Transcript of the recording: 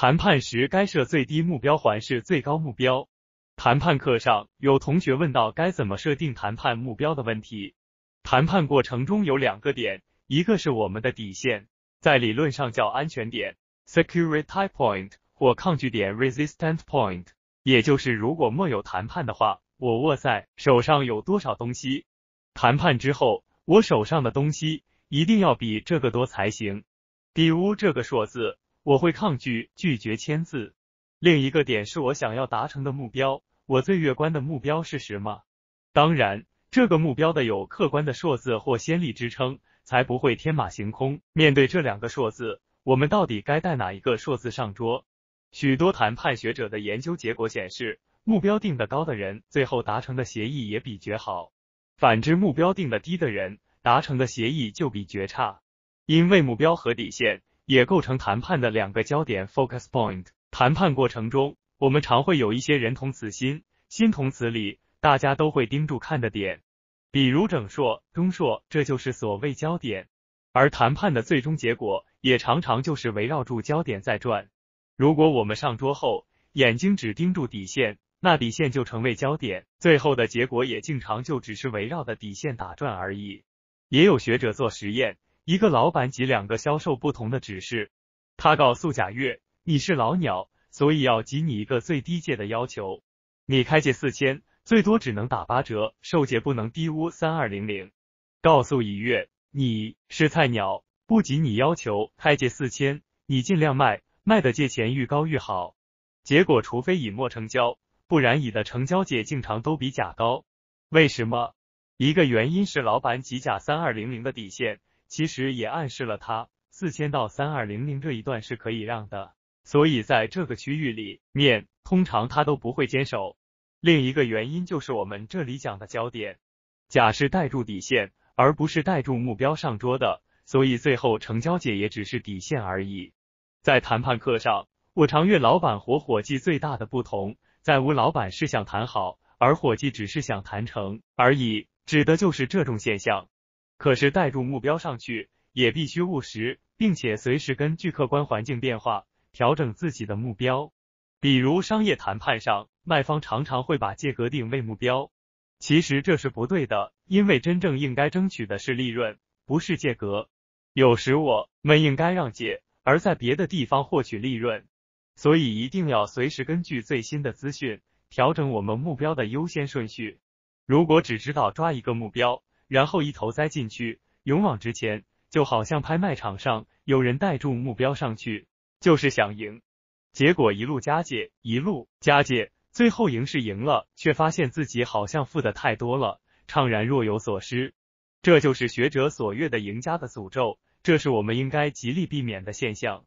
谈判时该设最低目标还是最高目标？谈判课上有同学问到该怎么设定谈判目标的问题。谈判过程中有两个点，一个是我们的底线，在理论上叫安全点 （security t e point） 或抗拒点 （resistant point），也就是如果没有谈判的话，我握在手上有多少东西。谈判之后，我手上的东西一定要比这个多才行。比如这个数字。我会抗拒拒绝签字。另一个点是我想要达成的目标，我最乐观的目标是什么？当然，这个目标的有客观的数字或先例支撑，才不会天马行空。面对这两个数字，我们到底该带哪一个数字上桌？许多谈判学者的研究结果显示，目标定得高的人，最后达成的协议也比绝好；反之，目标定得低的人，达成的协议就比绝差。因为目标和底线。也构成谈判的两个焦点 focus point。谈判过程中，我们常会有一些人同此心，心同此理，大家都会盯住看的点，比如整硕、中硕，这就是所谓焦点。而谈判的最终结果，也常常就是围绕住焦点在转。如果我们上桌后，眼睛只盯住底线，那底线就成为焦点，最后的结果也经常就只是围绕着底线打转而已。也有学者做实验。一个老板及两个销售不同的指示，他告诉贾月：“你是老鸟，所以要给你一个最低界的要求，你开界四千，最多只能打八折，售界不能低于三二零零。”告诉乙月：“你是菜鸟，不及你要求，开界四千，你尽量卖，卖的借钱愈高愈好。”结果，除非乙没成交，不然乙的成交界经常都比甲高。为什么？一个原因是老板及甲三二零零的底线。其实也暗示了它四千到三二零零这一段是可以让的，所以在这个区域里面，通常它都不会坚守。另一个原因就是我们这里讲的焦点，甲是带住底线，而不是带住目标上桌的，所以最后成交解也只是底线而已。在谈判课上，我常越老板和伙计最大的不同，在无老板是想谈好，而伙计只是想谈成而已，指的就是这种现象。可是，带入目标上去也必须务实，并且随时根据客观环境变化调整自己的目标。比如商业谈判上，卖方常常会把价格定位目标，其实这是不对的，因为真正应该争取的是利润，不是价格。有时我们应该让价，而在别的地方获取利润。所以一定要随时根据最新的资讯调整我们目标的优先顺序。如果只知道抓一个目标，然后一头栽进去，勇往直前，就好像拍卖场上有人带住目标上去，就是想赢。结果一路加解，一路加解，最后赢是赢了，却发现自己好像负的太多了，怅然若有所失。这就是学者所阅的“赢家的诅咒”，这是我们应该极力避免的现象。